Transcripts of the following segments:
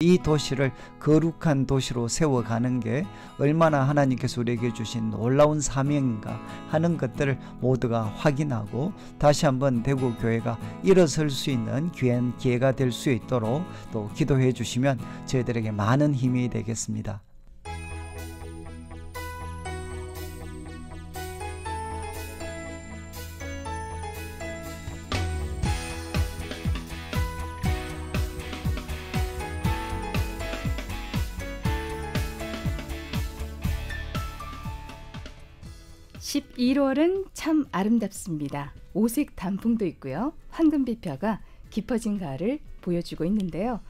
이 도시를 거룩한 도시로 세워가는 게 얼마나 하나님께서 우리에게 주신 놀라운 사명인가 하는 것들을 모두가 확인하고 다시 한번 대구 교회가 일어설 수 있는 귀한 기회가 될 수 있도록 또 기도해 주시면 저희들에게 많은 힘이 되겠습니다. 11월은 참 아름답습니다. 오색 단풍도 있고요. 황금빛 벼가 깊어진 가을을 보여주고 있는데요.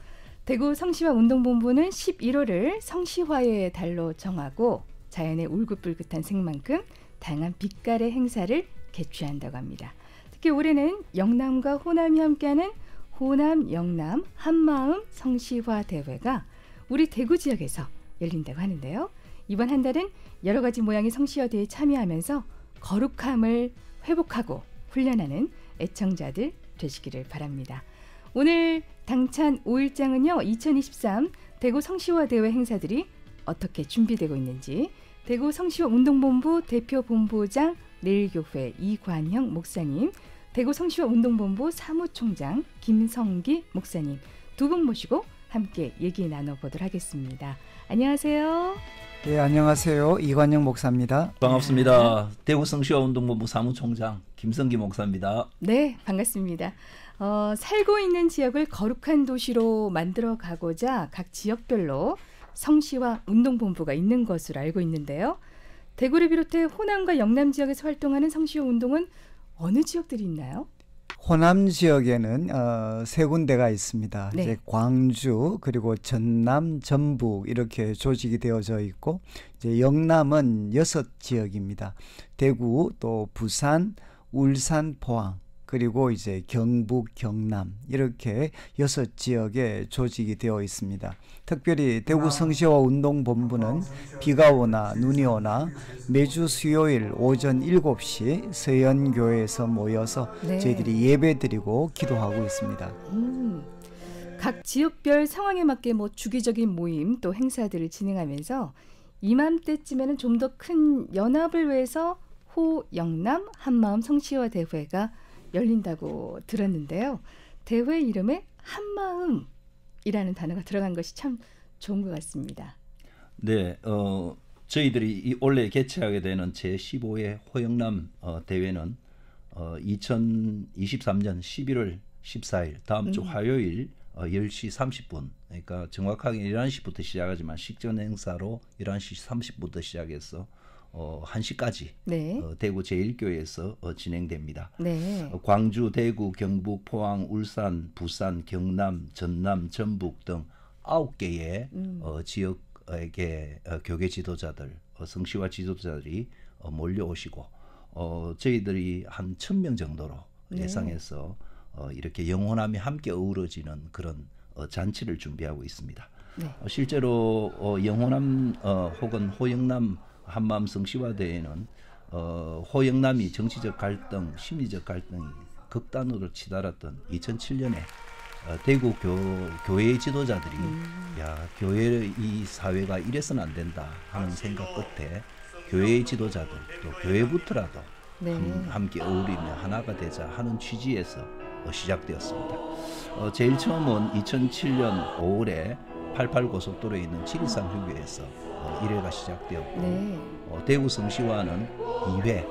대구 성시화 운동본부는 11월을 성시화의 달로 정하고 자연의 울긋불긋한 색만큼 다양한 빛깔의 행사를 개최한다고 합니다. 특히 올해는 영남과 호남이 함께하는 호남 영남 한마음 성시화 대회가 우리 대구 지역에서 열린다고 하는데요. 이번 한 달은 여러 가지 모양의 성시여 대에 참여하면서 거룩함을 회복하고 훈련하는 애청자들 되시기를 바랍니다. 오늘 당찬 5일장은요. 2023 대구 성시화 대회 행사들이 어떻게 준비되고 있는지 대구 성시화 운동본부 대표 본부장 내일교회 이관형 목사님, 대구 성시화 운동본부 사무총장 김성기 목사님 두 분 모시고 함께 얘기 나눠보도록 하겠습니다. 안녕하세요. 예, 안녕하세요. 이관영 목사입니다. 반갑습니다. 대구 성시와 운동본부 사무총장 김성기 목사입니다. 네, 반갑습니다. 어, 살고 있는 지역을 거룩한 도시로 만들어 가고자 각 지역별로 성시와 운동본부가 있는 것으로 알고 있는데요. 대구를 비롯해 호남과 영남 지역에서 활동하는 성시와 운동은 어느 지역들이 있나요? 호남 지역에는 어, 세 군데가 있습니다. 네. 이제 광주 그리고 전남, 전북 이렇게 조직이 되어져 있고 이제 영남은 여섯 지역입니다. 대구 또 부산, 울산, 포항 그리고 이제 경북, 경남 이렇게 여섯 지역에 조직이 되어 있습니다. 특별히 대구 아. 성시와 운동본부는 비가 오나 눈이 오나 매주 수요일 오전 7시 서연교회에서 모여서 네. 저희들이 예배드리고 기도하고 있습니다. 음, 각 지역별 상황에 맞게 뭐 주기적인 모임 또 행사들을 진행하면서 이맘때쯤에는 좀 더 큰 연합을 위해서 호영남 한마음 성시와 대회가 열린다고 들었는데요. 대회 이름에 한마음이라는 단어가 들어간 것이 참 좋은 것 같습니다. 네, 어, 저희들이 이 올해 개최하게 되는 제 15회 호영남 어, 대회는 어, 2023년 11월 14일 다음 주 음. 화요일 어, 10시 30분 그러니까 정확하게 11시부터 시작하지만 식전 행사로 11시 30분부터 시작해서 어, 1시까지 네. 어, 대구 제일교회에서 어, 진행됩니다. 네. 어, 광주, 대구, 경북, 포항, 울산, 부산, 경남, 전남, 전북 등 9개의 음. 어, 지역에게 어, 교계 지도자들, 어, 성시와 지도자들이 어, 몰려오시고 어, 저희들이 한 1000명 정도로 네. 예상해서 어, 이렇게 영혼함이 함께 어우러지는 그런 어, 잔치를 준비하고 있습니다. 네. 어, 실제로 어, 영호남 어, 혹은 호영남 한마음성 시화대회는 어, 호영남이 정치적 갈등, 심리적 갈등이 극단으로 치달았던 2007년에 어, 대구 교, 교회의 지도자들이 음. 야 교회의 이 사회가 이래서는 안 된다 하는 생각 끝에 교회의 지도자들 또 교회부터라도 네. 함, 께 어울리며 하나가 되자 하는 취지에서 어, 시작되었습니다. 어, 제일 처음은 2007년 5월에 88 고속도로에 있는 칠리산 휴게에서 어, 1회가 시작되었고 네. 어, 대구 성시와는 2회,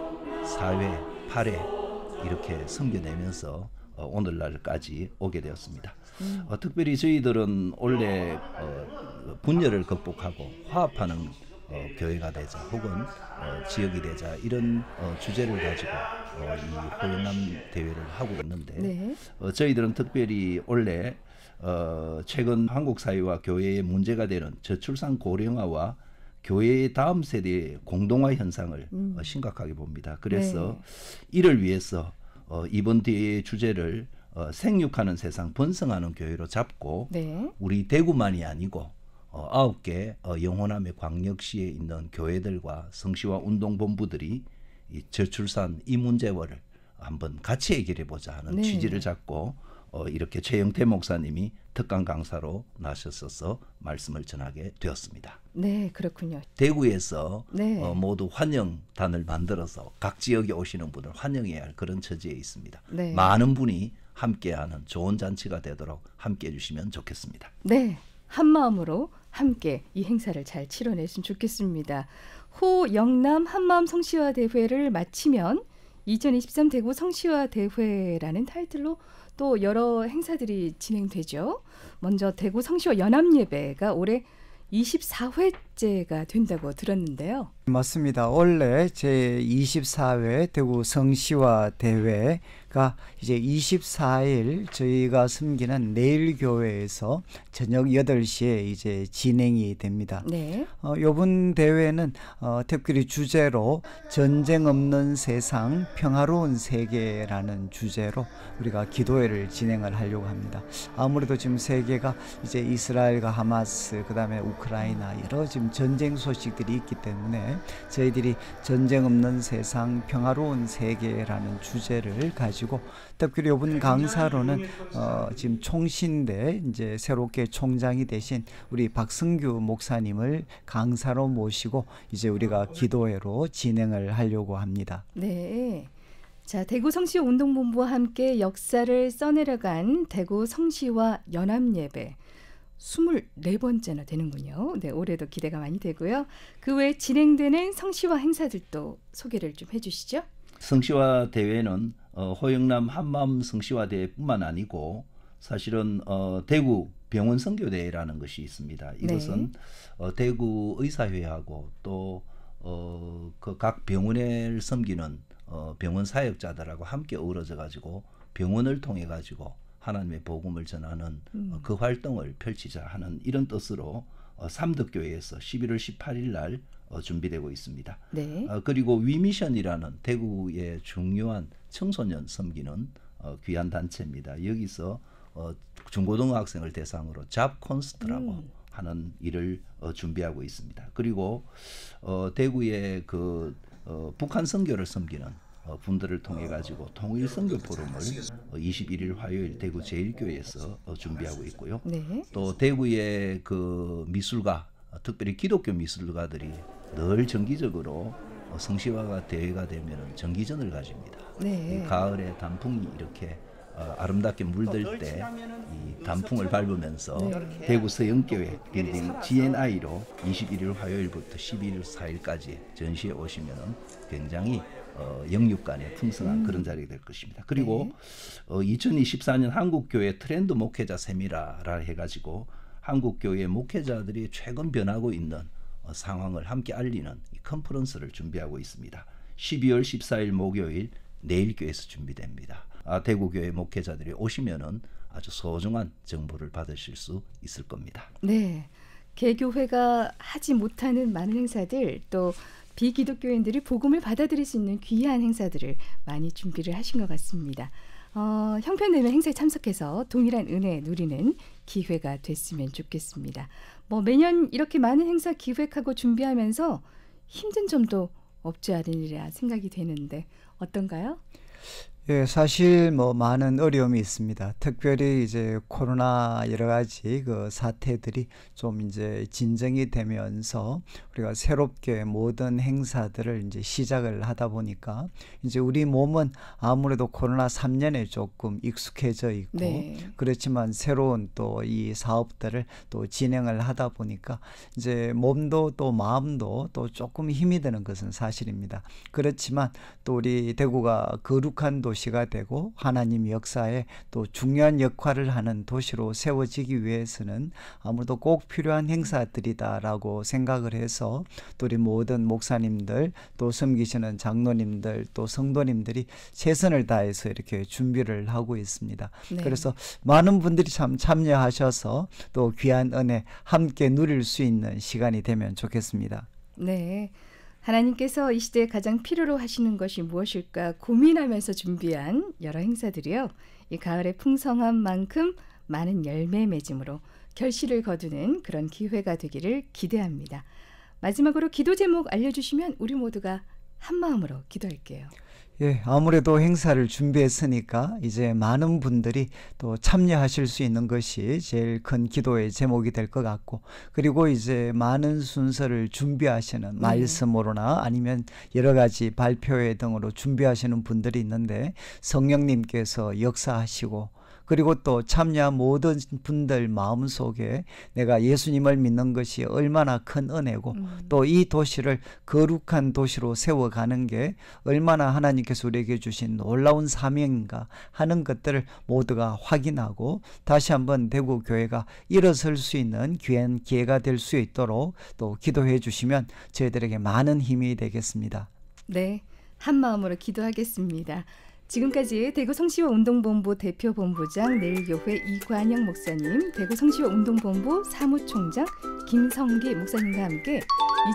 4회, 8회 이렇게 섬겨내면서 어, 오늘날까지 오게 되었습니다. 음. 어, 특별히 저희들은 원래 어, 분열을 극복하고 화합하는 어, 교회가 되자 혹은 어, 지역이 되자 이런 어, 주제를 가지고 어, 이 호연남 대회를 하고 있는데 네. 어, 저희들은 특별히 원래 어, 최근 한국 사회와 교회의 문제가 되는 저출산 고령화와 교회의 다음 세대의 공동화 현상을 음. 어, 심각하게 봅니다. 그래서 네. 이를 위해서 어, 이번 대회의 주제를 어, 생육하는 세상, 번성하는 교회로 잡고 네. 우리 대구만이 아니고 어, 아홉 개 어, 영호남의 광역시에 있는 교회들과 성시와 운동본부들이 이 저출산 이 문제를 한번 같이 해결해 보자 하는 네. 취지를 잡고 어, 이렇게 최영태 목사님이 특강 강사로 나셨어서 말씀을 전하게 되었습니다. 네, 그렇군요. 대구에서 네. 어, 모두 환영단을 만들어서 각 지역에 오시는 분을 환영해야 할 그런 처지에 있습니다. 네. 많은 분이 함께하는 좋은 잔치가 되도록 함께해 주시면 좋겠습니다. 네, 한 마음으로 함께 이 행사를 잘 치러내시면 좋겠습니다. 호영남 한마음 성시화 대회를 마치면 2023 대구 성시화 대회라는 타이틀로 또 여러 행사들이 진행되죠. 먼저 대구 성시화 연합예배가 올해 24회 축제가 된다고 들었는데요. 맞습니다. 원래 제 24회 대구 성시화 대회가 이제 24일 저희가 섬기는 내일 교회에서 저녁 8시에 이제 진행이 됩니다. 네. 어, 요번 대회는 어, 특별히 주제로 전쟁 없는 세상 평화로운 세계라는 주제로 우리가 기도회를 진행을 하려고 합니다. 아무래도 지금 세계가 이제 이스라엘과 하마스 그다음에 우크라이나 여러 지금 이런 전쟁 소식들이 있기 때문에 저희들이 전쟁 없는 세상 평화로운 세계라는 주제를 가지고 특별히 이번 강사로는 어, 지금 총신대 이제 새롭게 총장이 되신 우리 박승규 목사님을 강사로 모시고 이제 우리가 기도회로 진행을 하려고 합니다. 네. 자, 대구 성시 운동본부와 함께 역사를 써내려간 대구 성시와 연합예배 스물네 번째나 되는군요. 네, 올해도 기대가 많이 되고요. 그외 진행되는 성씨와 행사들도 소개를 좀 해주시죠. 성씨와 대회는 어, 호영남 한마음 성씨와 대회뿐만 아니고 사실은 어, 대구 병원 선교대회라는 것이 있습니다. 네. 이것은 네. 어, 대구 의사회하고 또그각 어, 병원을 섬기는 어, 병원 사역자들하고 함께 어우러져 가지고 병원을 통해 가지고 하나님의 복음을 전하는 음. 어, 그 활동을 펼치자 하는 이런 뜻으로 어, 삼덕교회에서 11월 18일 날 어, 준비되고 있습니다. 네. 그리고 위미션이라는 대구의 중요한 청소년 섬기는 귀한 단체입니다. 여기서 중고등학생을 대상으로 잡 콘스트라고 음. 하는 일을 준비하고 있습니다. 그리고 대구의 그 북한 선교를 섬기는 어, 분들을 통해 가지고 통일 네, 성교 포럼을 21일 어, 화요일 대구 제일교회에서 어, 준비하고 있고요. 네. 또 대구의 그 미술가 특별히 기독교 미술가들이 늘 정기적으로 성시화가 대회가 되면 정기전을 가집니다. 네. 가을에 단풍이 이렇게 어, 아름답게 물들 때 이 단풍을 밟으면서 네. 대구 서영교회 빌딩 GNI로 21일 화요일부터 11일 4일까지 전시에 오시면 굉장히 어, 영육간의 풍성한 그런 음. 자리가 될 것입니다. 그리고 네. 어, 2024년 한국교회 트렌드 목회자 세미라라 해가지고 한국교회 목회자들이 최근 변하고 있는 어, 상황을 함께 알리는 이 컨퍼런스를 준비하고 있습니다. 12월 14일 목요일 내일교회에서 준비됩니다. 아, 대구교회 목회자들이 오시면은 아주 소중한 정보를 받으실 수 있을 겁니다. 네. 개교회가 하지 못하는 많은 행사들 또 비기독교인들이 복음을 받아들일 수 있는 귀한 행사들을 많이 준비를 하신 것 같습니다. 어, 형편되면 행사에 참석해서 동일한 은혜 누리는 기회가 됐으면 좋겠습니다. 뭐 매년 이렇게 많은 행사 기획하고 준비하면서 힘든 점도 없지 않으리라 생각이 되는데 어떤가요? 예, 사실 뭐 많은 어려움이 있습니다. 특별히 이제 코로나 여러 가지 그 사태들이 좀 이제 진정이 되면서 우리가 새롭게 모든 행사들을 이제 시작을 하다 보니까 이제 우리 몸은 아무래도 코로나 3년에 조금 익숙해져 있고 네. 그렇지만 새로운 또 이 사업들을 또 진행을 하다 보니까 이제 몸도 또 마음도 또 조금 힘이 드는 것은 사실입니다. 그렇지만 또 우리 대구가 거룩한 도시 도시가 되고 하나님 역사에 또 중요한 역할을 하는 도시로 세워지기 위해서는 아무래도 꼭 필요한 행사들이다라고 생각을 해서 또 우리 모든 목사님들 또 섬기시는 장로님들 또 성도님들이 최선을 다해서 이렇게 준비를 하고 있습니다. 네. 그래서 많은 분들이 참 참여하셔서 또 귀한 은혜 함께 누릴 수 있는 시간이 되면 좋겠습니다. 네. 하나님께서 이 시대에 가장 필요로 하시는 것이 무엇일까 고민하면서 준비한 여러 행사들이요. 이 가을의 풍성한 만큼 많은 열매 맺음으로 결실을 거두는 그런 기회가 되기를 기대합니다. 마지막으로 기도 제목 알려주시면 우리 모두가 한 마음으로 기도할게요. 예, 아무래도 행사를 준비했으니까 이제 많은 분들이 또 참여하실 수 있는 것이 제일 큰 기도의 제목이 될 것 같고, 그리고 이제 많은 순서를 준비하시는 네. 말씀으로나 아니면 여러 가지 발표회 등으로 준비하시는 분들이 있는데 성령님께서 역사하시고 그리고 또 참여한 모든 분들 마음속에 내가 예수님을 믿는 것이 얼마나 큰 은혜고 음. 또이 도시를 거룩한 도시로 세워가는 게 얼마나 하나님께서 우리에게 주신 놀라운 사명인가 하는 것들을 모두가 확인하고 다시 한번 대구 교회가 일어설 수 있는 귀한 기회가 될 수 있도록 또 기도해 주시면 저희들에게 많은 힘이 되겠습니다. 네. 한 마음으로 기도하겠습니다. 지금까지 대구 성시와 운동본부 대표 본부장 내일교회 이관영 목사님, 대구 성시와 운동본부 사무총장 김성기 목사님과 함께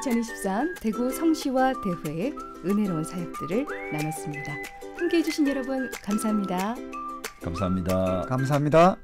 2023 대구 성시와 대회의 은혜로운 사역들을 나눴습니다. 함께해 주신 여러분 감사합니다. 감사합니다. 감사합니다.